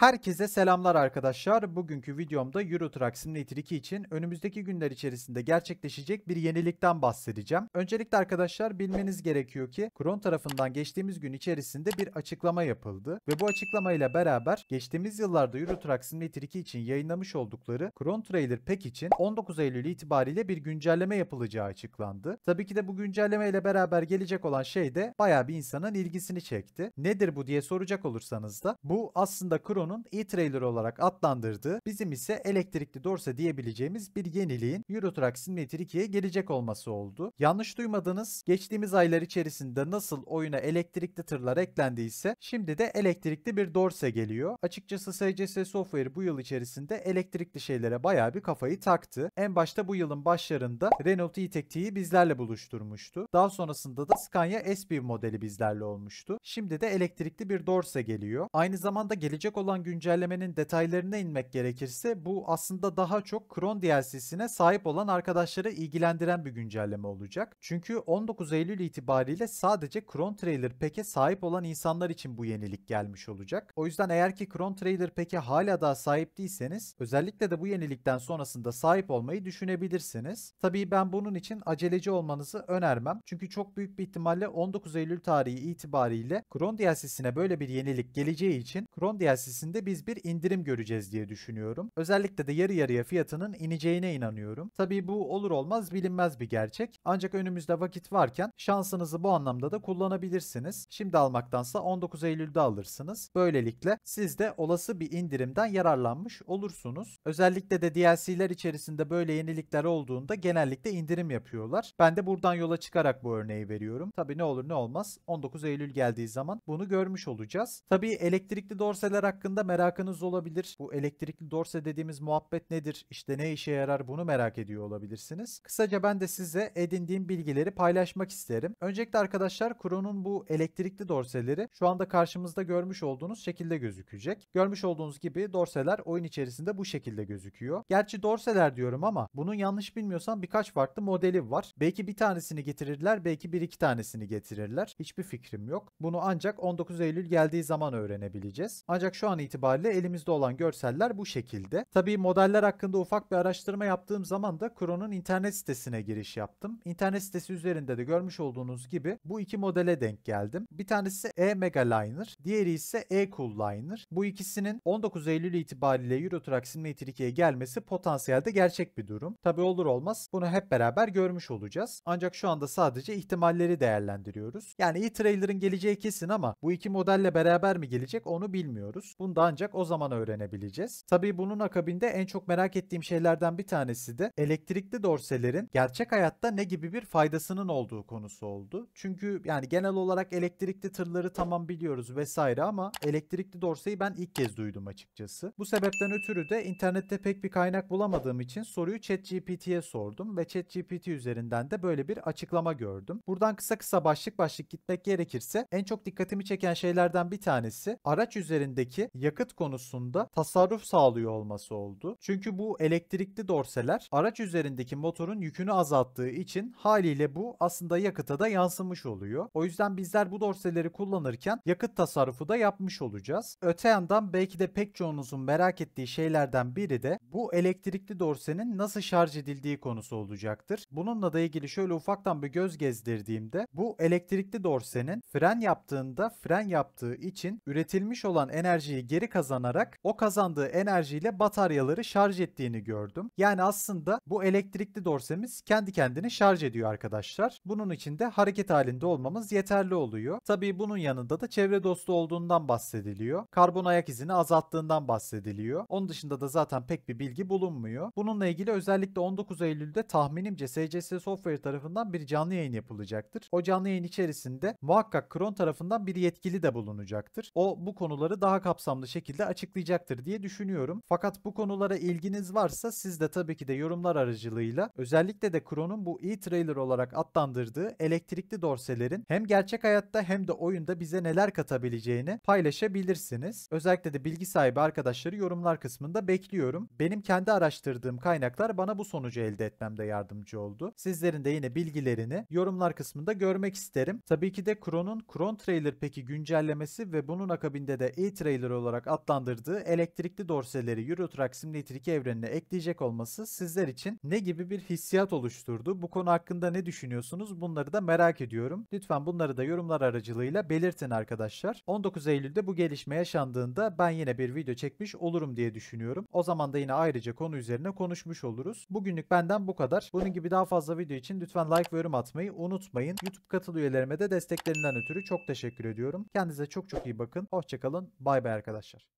Herkese selamlar arkadaşlar. Bugünkü videomda Euro Truck Simulator 2 için önümüzdeki günler içerisinde gerçekleşecek bir yenilikten bahsedeceğim. Öncelikle arkadaşlar bilmeniz gerekiyor ki Kron tarafından geçtiğimiz gün içerisinde bir açıklama yapıldı ve bu açıklamayla beraber geçtiğimiz yıllarda Euro Truck Simulator 2 için yayınlamış oldukları Kron Trailer Pack için 19 Eylül itibariyle bir güncelleme yapılacağı açıklandı. Tabii ki de bu güncelleme ile beraber gelecek olan şey de bayağı bir insanın ilgisini çekti. Nedir bu diye soracak olursanız da bu aslında Kron Renault'un e-trailer olarak adlandırdığı bizim ise elektrikli Dorsa diyebileceğimiz bir yeniliğin Euro Truck Simulator 2'ye gelecek olması oldu. Yanlış duymadınız. Geçtiğimiz aylar içerisinde nasıl oyuna elektrikli tırlar eklendiyse şimdi de elektrikli bir Dorsa geliyor. Açıkçası SCS Software bu yıl içerisinde elektrikli şeylere baya bir kafayı taktı. En başta bu yılın başlarında Renault e-Tecti'yi bizlerle buluşturmuştu. Daha sonrasında da Scania S1 modeli bizlerle olmuştu. Şimdi de elektrikli bir Dorsa geliyor. Aynı zamanda gelecek olan yapılan güncellemenin detaylarına inmek gerekirse bu aslında daha çok Kron DLC'sine sahip olan arkadaşları ilgilendiren bir güncelleme olacak. Çünkü 19 Eylül itibariyle sadece Kron Trailer Pack'e sahip olan insanlar için bu yenilik gelmiş olacak. O yüzden eğer ki Kron Trailer Pack'e hala daha sahip değilseniz özellikle de bu yenilikten sonrasında sahip olmayı düşünebilirsiniz. Tabii ben bunun için aceleci olmanızı önermem. Çünkü çok büyük bir ihtimalle 19 Eylül tarihi itibariyle Kron DLC'sine böyle bir yenilik geleceği için Kron DLC'sinin içerisinde biz bir indirim göreceğiz diye düşünüyorum. Özellikle de yarı yarıya fiyatının ineceğine inanıyorum. Tabii bu olur olmaz bilinmez bir gerçek. Ancak önümüzde vakit varken şansınızı bu anlamda da kullanabilirsiniz. Şimdi almaktansa 19 Eylül'de alırsınız. Böylelikle siz de olası bir indirimden yararlanmış olursunuz. Özellikle de DLC'ler içerisinde böyle yenilikler olduğunda genellikle indirim yapıyorlar. Ben de buradan yola çıkarak bu örneği veriyorum. Tabii ne olur ne olmaz 19 Eylül geldiği zaman bunu görmüş olacağız. Tabii elektrikli dorseler hakkında da merakınız olabilir. Bu elektrikli dorse dediğimiz muhabbet nedir? İşte ne işe yarar bunu merak ediyor olabilirsiniz. Kısaca ben de size edindiğim bilgileri paylaşmak isterim. Öncelikle arkadaşlar Kuron'un bu elektrikli dorseleri şu anda karşımızda görmüş olduğunuz şekilde gözükecek. Görmüş olduğunuz gibi dorseler oyun içerisinde bu şekilde gözüküyor. Gerçi dorseler diyorum ama bunun yanlış bilmiyorsam birkaç farklı modeli var. Belki bir tanesini getirirler, belki bir iki tanesini getirirler. Hiçbir fikrim yok. Bunu ancak 19 Eylül geldiği zaman öğrenebileceğiz. Ancak şu an itibariyle elimizde olan görseller bu şekilde. Tabii modeller hakkında ufak bir araştırma yaptığım zaman da Kron'un internet sitesine giriş yaptım. İnternet sitesi üzerinde de görmüş olduğunuz gibi bu iki modele denk geldim. Bir tanesi E-Megaliner, diğeri ise e Liner. Bu ikisinin 19 Eylül itibariyle Euro Truck Simulator gelmesi potansiyelde gerçek bir durum. Tabii olur olmaz bunu hep beraber görmüş olacağız. Ancak şu anda sadece ihtimalleri değerlendiriyoruz. Yani e-trailer'ın geleceği kesin ama bu iki modelle beraber mi gelecek onu bilmiyoruz. Bunu bunu da ancak o zaman öğrenebileceğiz. Tabii bunun akabinde en çok merak ettiğim şeylerden bir tanesi de elektrikli dorselerin gerçek hayatta ne gibi bir faydasının olduğu konusu oldu. Çünkü yani genel olarak elektrikli tırları tamam biliyoruz vesaire ama elektrikli dorseyi ben ilk kez duydum açıkçası. Bu sebepten ötürü de internette pek bir kaynak bulamadığım için soruyu ChatGPT'ye sordum ve ChatGPT üzerinden de böyle bir açıklama gördüm. Buradan kısa kısa başlık başlık gitmek gerekirse en çok dikkatimi çeken şeylerden bir tanesi araç üzerindeki yakıt konusunda tasarruf sağlıyor olması oldu. Çünkü bu elektrikli dorseler araç üzerindeki motorun yükünü azalttığı için haliyle bu aslında yakıta da yansımış oluyor. O yüzden bizler bu dorseleri kullanırken yakıt tasarrufu da yapmış olacağız. Öte yandan belki de pek çoğunuzun merak ettiği şeylerden biri de bu elektrikli dorsenin nasıl şarj edildiği konusu olacaktır. Bununla da ilgili şöyle ufaktan bir göz gezdirdiğimde bu elektrikli dorsenin fren yaptığında fren yaptığı için üretilmiş olan enerjiyi geri kazanarak o kazandığı enerjiyle bataryaları şarj ettiğini gördüm. Yani aslında bu elektrikli dorsemiz kendi kendini şarj ediyor arkadaşlar. Bunun için de hareket halinde olmamız yeterli oluyor. Tabii bunun yanında da çevre dostu olduğundan bahsediliyor. Karbon ayak izini azalttığından bahsediliyor. Onun dışında da zaten pek bir bilgi bulunmuyor. Bununla ilgili özellikle 19 Eylül'de tahminimce SCS Software tarafından bir canlı yayın yapılacaktır. O canlı yayın içerisinde muhakkak Kron tarafından bir yetkili de bulunacaktır. O bu konuları daha kapsamlı kapsamlı şekilde açıklayacaktır diye düşünüyorum. Fakat bu konulara ilginiz varsa siz de tabii ki de yorumlar aracılığıyla özellikle de Kron'un bu e-trailer olarak adlandırdığı elektrikli dorselerin hem gerçek hayatta hem de oyunda bize neler katabileceğini paylaşabilirsiniz. Özellikle de bilgi sahibi arkadaşları yorumlar kısmında bekliyorum. Benim kendi araştırdığım kaynaklar bana bu sonucu elde etmemde yardımcı oldu. Sizlerin de yine bilgilerini yorumlar kısmında görmek isterim. Tabii ki de Kron'un Kron Trailer peki güncellemesi ve bunun akabinde de e-trailer olarak olarak adlandırdığı elektrikli dorseleri Euro Truck Simulator evrenine ekleyecek olması sizler için ne gibi bir hissiyat oluşturdu? Bu konu hakkında ne düşünüyorsunuz? Bunları da merak ediyorum. Lütfen bunları da yorumlar aracılığıyla belirtin arkadaşlar. 19 Eylül'de bu gelişme yaşandığında ben yine bir video çekmiş olurum diye düşünüyorum. O zaman da yine ayrıca konu üzerine konuşmuş oluruz. Bugünlük benden bu kadar. Bunun gibi daha fazla video için lütfen like ve yorum atmayı unutmayın. YouTube katıl üyelerime de desteklerinden ötürü çok teşekkür ediyorum. Kendinize çok çok iyi bakın. Hoşçakalın. Bay bay arkadaşlar arkadaşlar.